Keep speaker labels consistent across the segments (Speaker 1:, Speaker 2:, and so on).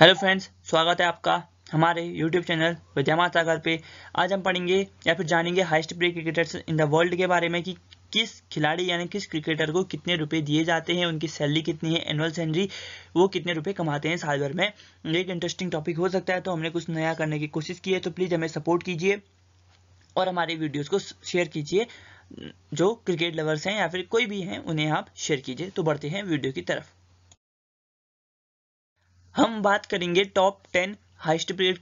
Speaker 1: hello friends स्वागत है आपका हमारे यूट्यूब चैनल विद्या माता घर पे आज हम पढ़ेंगे या फिर जानेंगे highest paid cricketers in the world के बारे में कि किस खिलाड़ी यानी किस क्रिकेटर को कितने रुपए दिए जाते हैं उनकी सैलरी कितनी है एनुअल सैलरी वो कितने रुपए कमाते हैं साल भर में एक इंटरेस्टिंग टॉपिक हो सकता है तो हमने कुछ नया करने की कोशिश की है तो प्लीज़ हमें सपोर्ट कीजिए और हमारे वीडियोज़ को शेयर कीजिए जो क्रिकेट लवर्स हैं या फिर कोई भी हैं उन्हें आप शेयर कीजिए तो बढ़ते हैं वीडियो की तरफ हम बात करेंगे top ten highest paid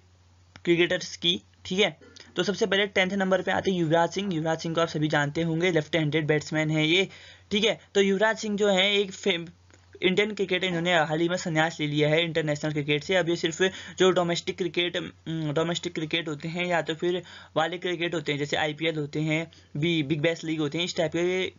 Speaker 1: cricketers की ठीक है तो सबसे पहले टेंथ नंबर पे आते हैं युवराज सिंह युवराज सिंह को आप सभी जानते होंगे लेफ्ट हैंडेड बैट्समैन है ये ठीक है तो युवराज सिंह जो है एक इंडियन क्रिकेट इन्होंने हाल ही में संन्यास ले लिया है इंटरनेशनल क्रिकेट से अब ये सिर्फ जो डोमेस्टिक क्रिकेट डोमेस्टिक क्रिकेट होते हैं या तो फिर वाले क्रिकेट होते हैं जैसे आईपीएल होते हैं बी बिग बैस लीग होते हैं इस टाइप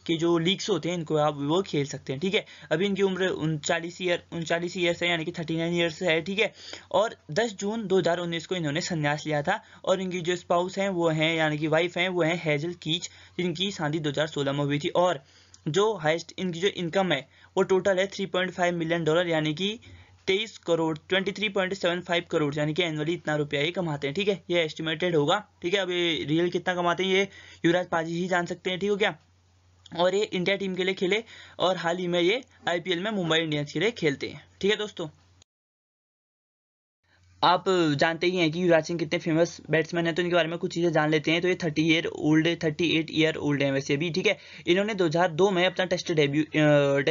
Speaker 1: के जो लीग्स होते हैं इनको आप वो खेल सकते हैं ठीक है अभी इनकी उम्र उनचालीस ईयर उनचालीस ईयर्स है यानी कि थर्टी नाइन ईयर्स है ठीक है और दस जून दो हज़ार उन्नीस को इन्होंने संन्यास लिया था और इनकी जो स्पाउस हैं वो हैं यानी कि वाइफ हैं वो हैं हैजल कीच जिनकी शादी दो हज़ार सोलह में हुई थी और जो हाइस्ट इनकी जो इनकम है वो टोटल है 3.5 मिलियन डॉलर यानी कि तेईस crore twenty three point seven five crore यानी कि एनुअली इतना रुपया ये कमाते हैं ठीक है ये एस्टिमेटेड होगा ठीक है अब ये रियल कितना कमाते हैं ये युवराज पाजी ही जान सकते हैं ठीक हो क्या और ये इंडिया टीम के लिए खेले और हाल ही में ये आईपीएल में मुंबई इंडियंस के लिए खेलते हैं ठीक है दोस्तों आप जानते ही हैं कि युवराज सिंह कितने फेमस बैट्समैन हैं तो इनके बारे में कुछ चीज़ें जान लेते हैं तो ये thirty year old thirty eight year old हैं वैसे भी ठीक है इन्होंने 2002 में अपना टेस्ट डेब्यू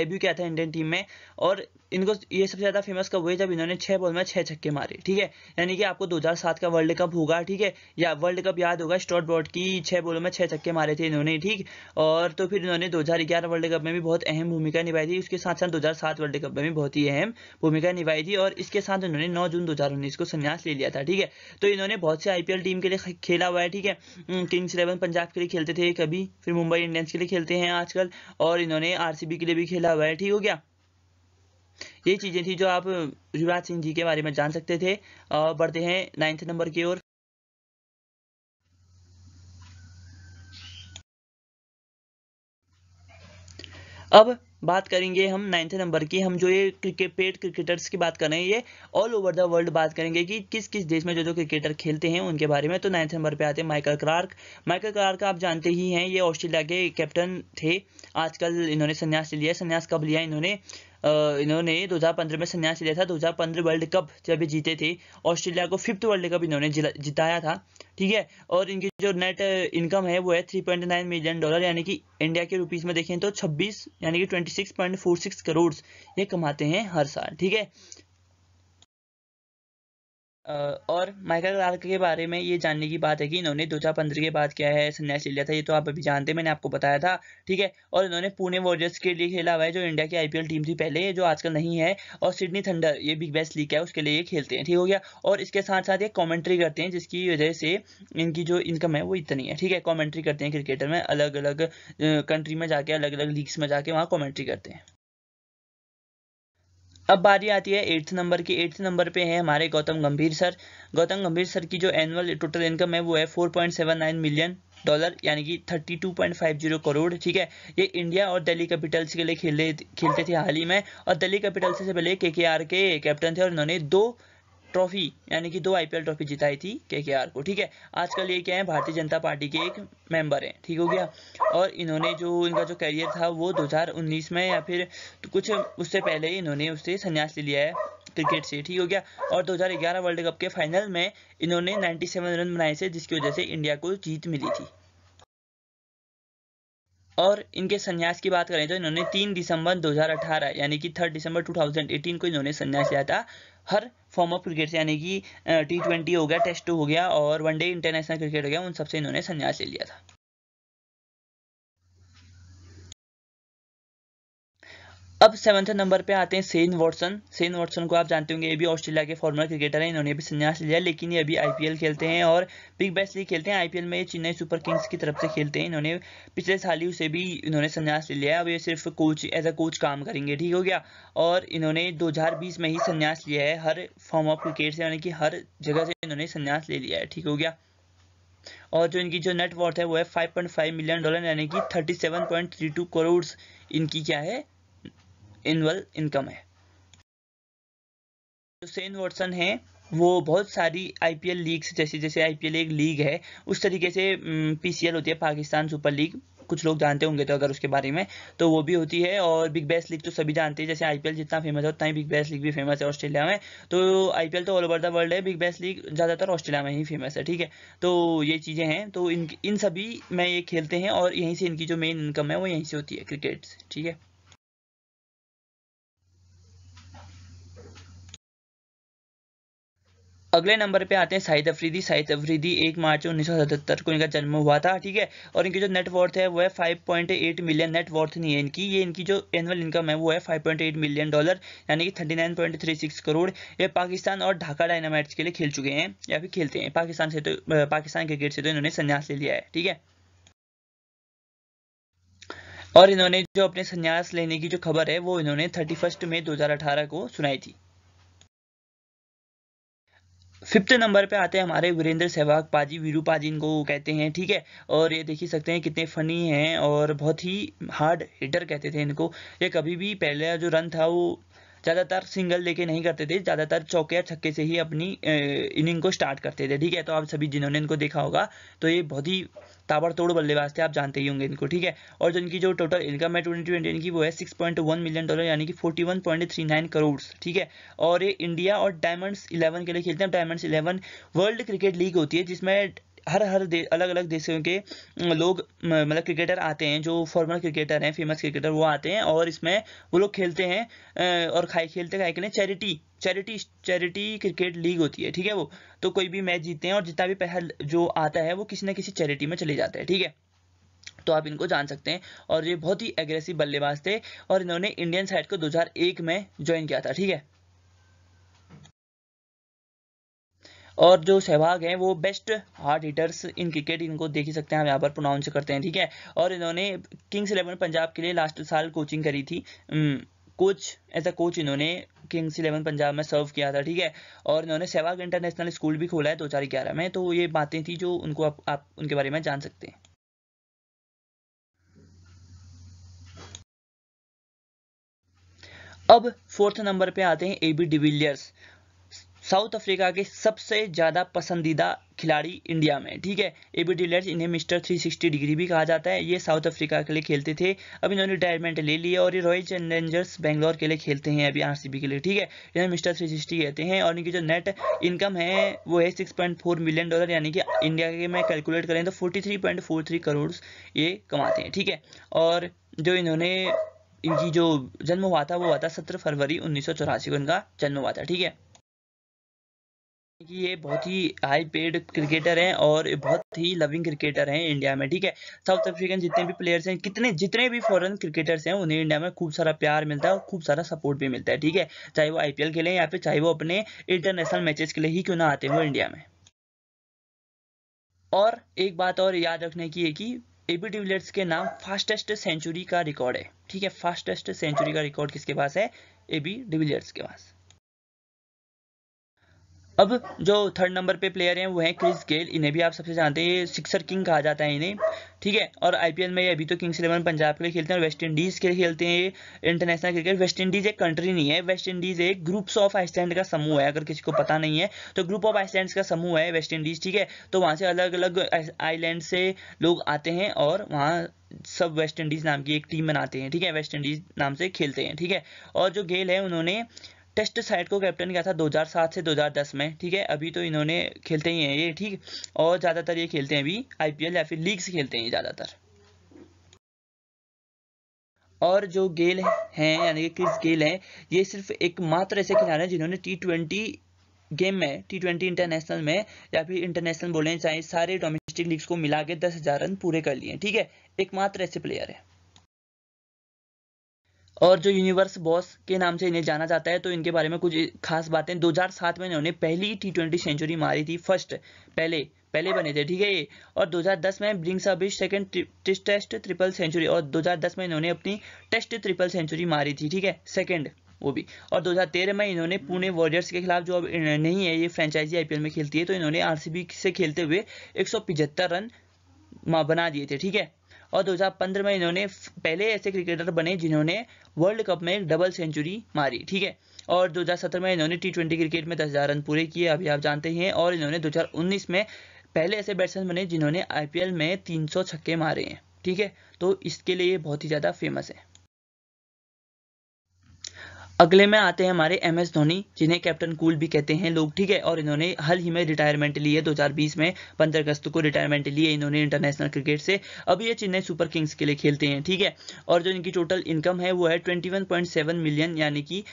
Speaker 1: डेब्यू किया था इंडियन टीम में और इनको ये सबसे ज़्यादा फेमस कब हुए जब इन्होंने छह बॉल में छह छक्के मारे ठीक है यानी कि आपको 2007 का वर्ल्ड कप होगा ठीक है या वर्ल्ड कप याद होगा स्टॉट बॉर्ड की छह बॉलों में छह छक्के मारे थे इन्होंने ठीक और तो फिर इन्होंने 2011 वर्ल्ड कप में भी बहुत अहम भूमिका निभाई थी उसके साथ साथ दो वर्ल्ड कप में भी बहुत ही अहम भूमिका निभाई थी और इसके साथ इन्होंने नौ जून दो को संन्यास ले लिया था ठीक है तो इन्होंने बहुत से आईपीएल टीम के लिए खेला हुआ है ठीक है किंग्स इलेवन पंजाब के लिए खेलते थे कभी फिर मुंबई इंडियंस के लिए खेलते हैं आजकल और इन्होंने आरसीबी के लिए भी खेला हुआ है ठीक हो गया ये चीज़ें थी जो आप युवराज सिंह जी के बारे में जान सकते थे बढ़ते हैं नाइन्थ नंबर की ओर अब बात करेंगे हम नाइन्थ नंबर की हम जो ये क्रिकेट पेड क्रिकेटर्स की बात कर रहे हैं ये ऑल ओवर द वर्ल्ड बात करेंगे कि किस किस देश में जो जो क्रिकेटर खेलते हैं उनके बारे में तो नाइन्थ नंबर पे आते हैं माइकल क्लार्क माइकल क्लार्क आप जानते ही हैं ये ऑस्ट्रेलिया के कैप्टन थे आजकल इन्होंने संन्यास लिया संन्यास कब लिया इन्होंने इन्होंने 2015 में संन्यास लिया था 2015 वर्ल्ड कप जब ये जीते थे ऑस्ट्रेलिया को फिफ्थ वर्ल्ड कप इन्होंने जिताया था ठीक है और इनकी जो नेट इनकम है वो है 3.9 मिलियन डॉलर यानी कि इंडिया के रुपीस में देखें तो 26 यानी कि 26.46 करोड़ ये कमाते हैं हर साल ठीक है और माइकल क्लार्क के बारे में ये जानने की बात है कि इन्होंने दो हज़ार पंद्रह के बाद क्या है संन्यास ले लिया था ये तो आप अभी जानते हैं मैंने आपको बताया था ठीक है और इन्होंने पुणे वॉरियर्स के लिए खेला हुआ है जो इंडिया की आईपीएल टीम थी पहले जो आजकल नहीं है और सिडनी थंडर ये बिग बैस लीग है उसके लिए ये खेलते हैं ठीक हो गया और इसके साथ साथ ये कॉमेंट्री करते हैं जिसकी वजह से इनकी जो इनकम है वो इतनी है ठीक है कॉमेंट्री करते हैं क्रिकेटर में अलग अलग कंट्री में जाके अलग अलग लीग्स में जाके वहाँ कॉमेंट्री करते हैं अब बारी आती है एट्थ नंबर की एट्थ नंबर पे है हमारे गौतम गंभीर सर गौतम गंभीर सर की जो एनुअल टोटल इनकम है वो है 4.79 मिलियन डॉलर यानी कि 32.50 करोड़ ठीक है ये इंडिया और दिल्ली कैपिटल्स के लिए खेले खेलते थे हाल ही में और दिल्ली कैपिटल्स से पहले के के आर के कैप्टन थे और इन्होंने दो ट्रॉफी यानी कि दो आईपीएल ट्रॉफी जिताई थी केकेआर को ठीक है आजकल ये क्या है भारतीय जनता पार्टी के एक मेंबर हैं ठीक हो गया और इन्होंने जो इनका जो करियर था वो 2019 में या फिर तो कुछ उससे पहले ही इन्होंने उससे संन्यास ले लिया है क्रिकेट से ठीक हो गया और 2011 वर्ल्ड कप के फाइनल में इन्होंने 97 रन बनाए थे जिसकी वजह से इंडिया को जीत मिली थी और इनके संन्यास की बात करें तो इन्होंने तीन दिसंबर 2018 यानी कि थर्ड दिसंबर 2018 को इन्होंने संन्यास लिया था हर फॉर्म ऑफ क्रिकेट से यानी कि टी ट्वेंटी हो गया टेस्ट हो गया और वनडे इंटरनेशनल क्रिकेट हो गया उन सबसे इन्होंने संन्यास ले लिया था अब सेवंथ नंबर पे आते हैं सेन वॉटसन सेन वॉटसन को आप जानते होंगे ये भी ऑस्ट्रेलिया के फॉर्मर क्रिकेटर हैं इन्होंने भी संन्यास लिया लेकिन ये अभी आईपीएल खेलते हैं और बिग बैस लीग खेलते हैं आईपीएल में ये चेन्नई सुपर किंग्स की तरफ से खेलते हैं इन्होंने पिछले साल ही उसे भी इन्होंने संन्यास ले लिया है अब ये सिर्फ कोच एज अ कोच काम करेंगे ठीक हो गया और इन्होंने दो में ही संन्यास लिया है हर फॉर्म ऑफ क्रिकेट से यानी कि हर जगह से इन्होंने संन्यास ले लिया है ठीक हो गया और जो इनकी जो नेटवर्थ है वो है 5.5 मिलियन डॉलर यानी कि 37.32 करोड़ इनकी क्या है एनुअल इनकम है जो सेन वॉटसन है वो बहुत सारी आईपीएल लीग जैसे जैसे आईपीएल एक लीग है उस तरीके से पीसीएल होती है पाकिस्तान सुपर लीग कुछ लोग जानते होंगे तो अगर उसके बारे में तो वो भी होती है और बिग बैस लीग तो सभी जानते हैं जैसे आईपीएल जितना फेमस है उतना ही बिग बैस लीग भी फेमस है ऑस्ट्रेलिया में तो आईपीएल तो ऑल ओवर द वर्ल्ड है बिग बैस लीग ज़्यादातर ऑस्ट्रेलिया में ही फेमस है ठीक है तो ये चीज़ें हैं तो इन इन सभी में ये खेलते हैं और यहीं से इनकी जो मेन इनकम है वो यहीं से होती है क्रिकेट से ठीक है अगले नंबर पे आते हैं साहिद अफरीदी साहिद अफरीदी एक मार्च उन्नीस को इनका जन्म हुआ था ठीक है और इनकी जो नेटवर्थ है वो है 5.8 मिलियन नेटवर्थ नहीं है इनकी ये इनकी जो एनुअल इनकम है वो है 5.8 मिलियन डॉलर यानी कि 39.36 करोड़ ये पाकिस्तान और ढाका डायनामाइट्स के लिए खेल चुके हैं या फिर खेलते हैं पाकिस्तान से तो पाकिस्तान क्रिकेट से तो इन्होंने संन्यास ले लिया है ठीक है और इन्होंने जो अपने संन्यास लेने की जो खबर है वो इन्होंने थर्टी फर्स्ट मई अठारह को सुनाई थी फिफ्थ नंबर पे आते हैं हमारे वीरेंद्र सहवाग पाजी वीरू पाजी इनको कहते हैं ठीक है और ये देख ही सकते हैं कितने फनी हैं और बहुत ही हार्ड हिटर कहते थे इनको ये कभी भी पहले जो रन था वो ज़्यादातर सिंगल लेके नहीं करते थे ज़्यादातर चौके या छक्के से ही अपनी इनिंग को स्टार्ट करते थे ठीक है तो आप सभी जिन्होंने इनको देखा होगा तो ये बहुत ही ताबड़तोड़ बल्लेबाज थे आप जानते ही होंगे इनको ठीक है और जो इनकी जो टोटल इनकम है ट्वेंटी ट्वेंटी इनकी वो है six point one million dollar यानी कि forty one point three nine crore ठीक है और ये इंडिया और डायमंड्स इलेवन के लिए खेलते हैं diamonds eleven world cricket league होती है जिसमें हर हर अलग अलग देशों के लोग मतलब क्रिकेटर आते हैं जो फॉर्मर क्रिकेटर हैं फेमस क्रिकेटर वो आते हैं और इसमें वो लोग खेलते हैं और खाई खेलते खाई खेलें charity charity charity cricket league होती है ठीक है वो तो कोई भी मैच जीतते हैं और जितना भी पैसा जो आता है वो किसी ना किसी चैरिटी में चले जाता है ठीक है तो आप इनको जान सकते हैं और ये बहुत ही एग्रेसिव बल्लेबाज थे और इन्होंने इंडियन साइड को 2001 में ज्वाइन किया था ठीक है और जो सहवाग हैं वो best hard hitters in cricket इनको देख ही सकते हैं हम यहाँ पर प्रोनाउंस करते हैं ठीक है और इन्होंने किंग्स इलेवन पंजाब के लिए लास्ट साल कोचिंग करी थी कोच एज अ कोच इन्होंने किंग्स इलेवन पंजाब में सर्व किया था ठीक है और इन्होंने सहवाग इंटरनेशनल स्कूल भी खोला है दो हज़ार ग्यारह में तो ये बातें थी जो उनको आप, आप उनके बारे में जान सकते हैं अब फोर्थ नंबर पे आते हैं एबी डिविलियर्स साउथ अफ्रीका के सबसे ज़्यादा पसंदीदा खिलाड़ी इंडिया में ठीक है ए बी डिलर्स इन्हें मिस्टर 360 डिग्री भी कहा जाता है ये साउथ अफ्रीका के लिए खेलते थे अब इन्होंने रिटायरमेंट ले लिया और ये रॉयल चैलेंजर्स बैंगलोर के लिए खेलते हैं अभी आरसीबी के लिए ठीक है इन्हें मिस्टर 360 कहते हैं और इनकी जो नेट इनकम है वो है सिक्स मिलियन डॉलर यानी कि इंडिया के में कैलकुलेट करें तो फोर्टी करोड़ ये कमाते हैं ठीक है और जो इन्होंने इनकी जो जन्म हुआ था वो हुआ था सत्रह फरवरी उन्नीस को इनका जन्म हुआ था ठीक है कि ये बहुत ही हाई पेड क्रिकेटर हैं और बहुत ही लविंग क्रिकेटर हैं इंडिया में ठीक है साउथ अफ्रीकन जितने भी प्लेयर्स हैं कितने जितने भी फॉरेन क्रिकेटर्स हैं उन्हें इंडिया में खूब सारा प्यार मिलता है और खूब सारा सपोर्ट भी मिलता है ठीक है चाहे वो आईपीएल खेलें या फिर चाहे वो अपने इंटरनेशनल मैचेस के लिए ही क्यों ना आते हो इंडिया में और एक बात और याद रखने की है कि एबी डिविलियर्स के नाम फास्टेस्ट सेंचुरी का रिकॉर्ड है ठीक है फास्टेस्ट सेंचुरी का रिकॉर्ड किसके पास है एबी डिविलियर्स के पास अब जो थर्ड नंबर पे प्लेयर हैं वो हैं क्रिस गेल इन्हें भी आप सबसे जानते हैं ये सिक्सर किंग कहा जाता है इन्हें ठीक है और आईपीएल में ये अभी तो किंग्स इलेवन पंजाब के लिए खेलते हैं और वेस्ट इंडीज़ के लिए खेलते हैं ये इंटरनेशनल क्रिकेट वेस्ट इंडीज़ एक कंट्री नहीं है वेस्ट इंडीज़ एक ग्रुप्स ऑफ आइसलैंड का समूह है अगर किसी को पता नहीं है तो ग्रुप ऑफ आइसलैंड का समूह है वेस्ट इंडीज़ ठीक है तो वहाँ से अलग अलग आईलैंड से लोग आते हैं और वहाँ सब वेस्ट इंडीज़ नाम की एक टीम बनाते हैं ठीक है वेस्ट इंडीज़ नाम से खेलते हैं ठीक है और जो गेल है उन्होंने टेस्ट साइड को कैप्टन किया था 2007 से 2010 में ठीक है अभी तो इन्होंने खेलते ही हैं ये ठीक और ज़्यादातर ये खेलते हैं अभी आईपीएल या फिर लीग से खेलते हैं ज़्यादातर और जो गेल हैं यानी कि क्रिस गेल हैं ये सिर्फ एक मात्र ऐसे खिलाड़ी हैं जिन्होंने टी ट्वेंटी गेम में टी ट्वेंटी इंटरनेशनल में या फिर इंटरनेशनल बोले चाहे सारे डोमेस्टिक लीग्स को मिला के दस हज़ार रन पूरे कर लिए ठीक है एकमात्र ऐसे प्लेयर है और जो यूनिवर्स बॉस के नाम से इन्हें जाना जाता है तो इनके बारे में कुछ खास बातें 2007 में इन्होंने पहली टी ट्वेंटी सेंचुरी मारी थी फर्स्ट पहले पहले बने थे ठीक है ये और 2010 में ब्रिंग्स अभी सेकंड टेस्ट ट्रिपल सेंचुरी और 2010 में इन्होंने अपनी टेस्ट ट्रिपल सेंचुरी मारी थी ठीक है सेकेंड वो भी और 2013 में इन्होंने पुणे वॉरियर्स के खिलाफ जो अब नहीं है ये फ्रेंचाइजी आईपीएल में खेलती है तो इन्होंने आरसीबी से खेलते हुए एक रन बना दिए थे ठीक है और 2015 में इन्होंने पहले ऐसे क्रिकेटर बने जिन्होंने वर्ल्ड कप में डबल सेंचुरी मारी ठीक है और 2017 में इन्होंने टी क्रिकेट में दस हज़ार रन पूरे किए अभी आप जानते हैं और इन्होंने 2019 में पहले ऐसे बैट्समैन बने जिन्होंने आईपीएल में 300 छक्के मारे हैं ठीक है तो इसके लिए बहुत ही ज़्यादा फेमस है अगले में आते हैं हमारे एम एस धोनी जिन्हें कैप्टन कूल भी कहते हैं लोग ठीक है और इन्होंने हाल ही में रिटायरमेंट लिए 2020 में 15 अगस्त को रिटायरमेंट लिए इन्होंने इंटरनेशनल क्रिकेट से अब ये चेन्नई सुपर किंग्स के लिए खेलते हैं ठीक है और जो इनकी टोटल इनकम है वो है 21.7 मिलियन यानी कि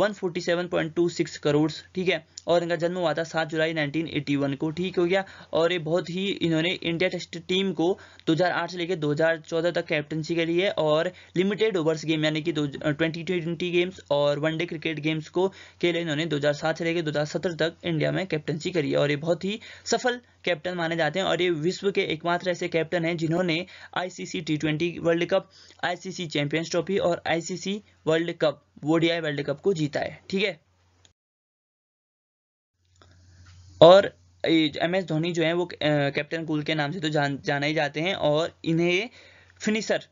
Speaker 1: 147.26 करोड़ ठीक है और इनका जन्म हुआ था सात जुलाई 1981 को ठीक हो गया और ये बहुत ही इन्होंने इंडिया टेस्ट टीम को 2008 से लेकर 2014 तक कैप्टनसी करी है और लिमिटेड ओवर्स गेम यानी कि ट्वेंटी ट्वेंटी गेम्स और वनडे क्रिकेट गेम्स को के लिए इन्होंने 2007 से लेकर 2017 तक इंडिया में कैप्टनसी करी है और ये बहुत ही सफल कैप्टन माने जाते हैं और ये विश्व के एकमात्र ऐसे कैप्टन हैं जिन्होंने ICC T twenty World Cup ICC Champions Trophy और ICC World Cup ODI World Cup को जीता है ठीक है और एम एस धोनी जो है वो कैप्टन कूल के नाम से तो जान जाना ही जाते हैं और इन्हें फिनिशर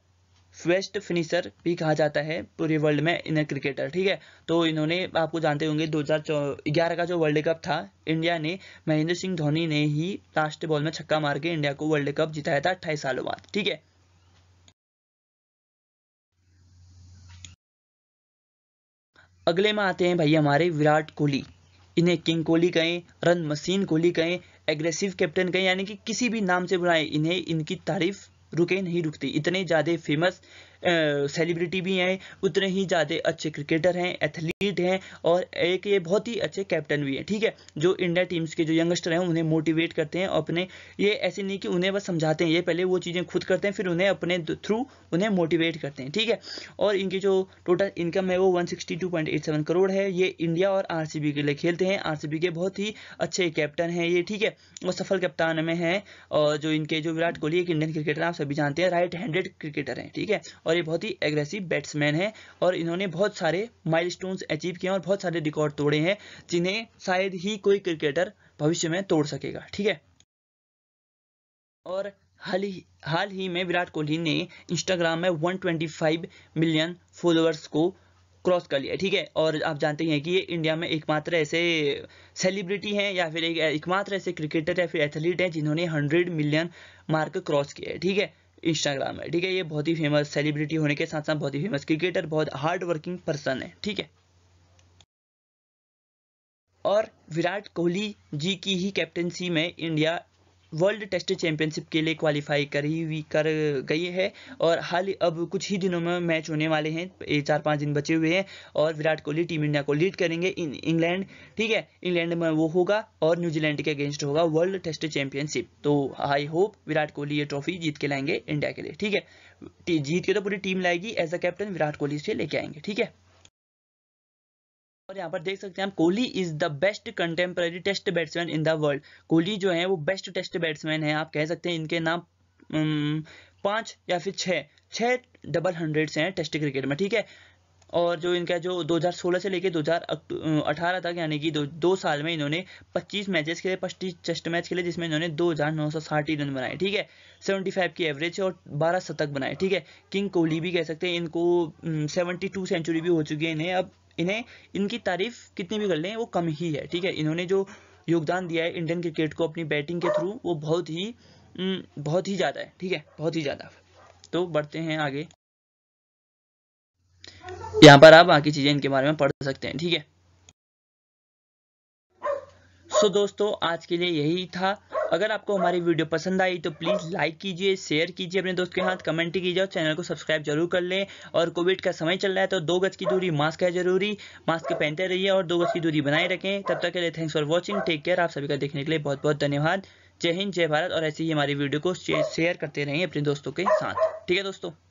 Speaker 1: वेस्ट फिनिशर भी कहा जाता है पूरे वर्ल्ड में इन्हें क्रिकेटर ठीक है तो इन्होंने आपको जानते होंगे 2011 का जो वर्ल्ड कप था इंडिया ने महेंद्र सिंह धोनी ने ही लास्ट बॉल में छक्का मार के इंडिया को वर्ल्ड कप जिताया था अट्ठाईस सालों बाद ठीक है अगले में आते हैं भाई हमारे विराट कोहली इन्हें किंग कोहली कहें रन मशीन कोहली कहें एग्रेसिव कैप्टन कहें यानी कि किसी भी नाम से बुलाएं इन्हें इनकी तारीफ रुके नहीं रुकती इतने ज़्यादा फेमस सेलिब्रिटी भी हैं उतने ही ज़्यादा अच्छे क्रिकेटर हैं एथलीट हैं और एक ये बहुत ही अच्छे कैप्टन भी हैं ठीक है जो इंडिया टीम्स के जो यंगस्टर हैं उन्हें मोटिवेट करते हैं अपने ये ऐसे नहीं कि उन्हें बस समझाते हैं ये पहले वो चीज़ें खुद करते हैं फिर उन्हें अपने थ्रू उन्हें मोटिवेट करते हैं ठीक है और इनकी जो टोटल इनकम है वो वन करोड़ है ये इंडिया और आर के लिए खेलते हैं आर के बहुत ही अच्छे कैप्टन हैं ये ठीक है वो सफल कप्तान में हैं और जो इनके जो विराट कोहली एक इंडियन क्रिकेटर आप सभी जानते हैं राइट हैंडेड क्रिकेटर हैं ठीक है और ये बहुत ही एग्रेसिव बैट्समैन है और इन्होंने बहुत सारे माइल अचीव किए और बहुत सारे रिकॉर्ड तोड़े हैं जिन्हें शायद ही कोई क्रिकेटर भविष्य में तोड़ सकेगा ठीक है और हाल ही हाल ही में विराट कोहली ने इंस्टाग्राम में 125 मिलियन फॉलोअर्स को क्रॉस कर लिया ठीक है और आप जानते हैं कि ये इंडिया में एकमात्र ऐसे सेलिब्रिटी हैं या फिर एक एकमात्र ऐसे क्रिकेटर या फिर एथलीट हैं जिन्होंने 100 मिलियन मार्क क्रॉस किया है ठीक है इंस्टाग्राम है ठीक है ये बहुत ही फेमस सेलिब्रिटी होने के साथ साथ बहुत ही फेमस क्रिकेटर बहुत हार्ड वर्किंग पर्सन है ठीक है और विराट कोहली जी की ही कैप्टनसी में इंडिया वर्ल्ड टेस्ट चैंपियनशिप के लिए क्वालिफाई करी हुई कर गई है और हाल अब कुछ ही दिनों में मैच होने वाले हैं चार पांच दिन बचे हुए हैं और विराट कोहली टीम इंडिया को लीड करेंगे इन इंग्लैंड ठीक है इंग्लैंड में वो होगा और न्यूजीलैंड के अगेंस्ट होगा वर्ल्ड टेस्ट चैंपियनशिप तो आई होप विराट कोहली ये ट्रॉफी जीत के लाएंगे इंडिया के लिए ठीक है जीत के तो पूरी टीम लाएगी as a captain Virat Kohli से लेके आएंगे ठीक है और यहाँ पर देख सकते हैं हम Kohli is the best contemporary test batsman in the world Kohli जो है वो बेस्ट टेस्ट बैट्समैन है आप कह सकते हैं इनके नाम पांच या फिर छह छह डबल हंड्रेड से हैं टेस्ट क्रिकेट में ठीक है और जो इनका जो 2016 से लेके 2018 तक यानी कि दो, दो साल में इन्होंने 25 मैचेस खेले पच्चीस टेस्ट मैच खेले जिसमें इन्होंने दो हज़ार नौ सौ साठ ही रन बनाए ठीक है 75 की एवरेज और 12 शतक बनाए ठीक है किंग कोहली भी कह सकते हैं इनको 72 सेंचुरी भी हो चुकी है इन्हें अब इन्हें इनकी तारीफ कितनी भी कर लें वो कम ही है ठीक है इन्होंने जो योगदान दिया है इंडियन क्रिकेट को अपनी बैटिंग के थ्रू वो बहुत ही बहुत ही ज़्यादा है ठीक है बहुत ही ज़्यादा तो बढ़ते हैं आगे यहाँ पर आप बाकी चीज़ें इनके बारे में पढ़ सकते हैं ठीक है सो so दोस्तों आज के लिए यही था अगर आपको हमारी वीडियो पसंद आई तो प्लीज़ लाइक कीजिए शेयर कीजिए अपने दोस्त के हाथ कमेंट कीजिए और चैनल को सब्सक्राइब जरूर कर लें और कोविड का समय चल रहा है तो दो गज की दूरी मास्क है जरूरी मास्क पहनते रहिए और दो गज की दूरी बनाए रखें तब तक के लिए thanks for watching take care आप सभी का देखने के लिए बहुत बहुत धन्यवाद जय हिंद जय भारत और ऐसे ही हमारी वीडियो को शेयर करते रहें अपने दोस्तों के साथ ठीक है दोस्तों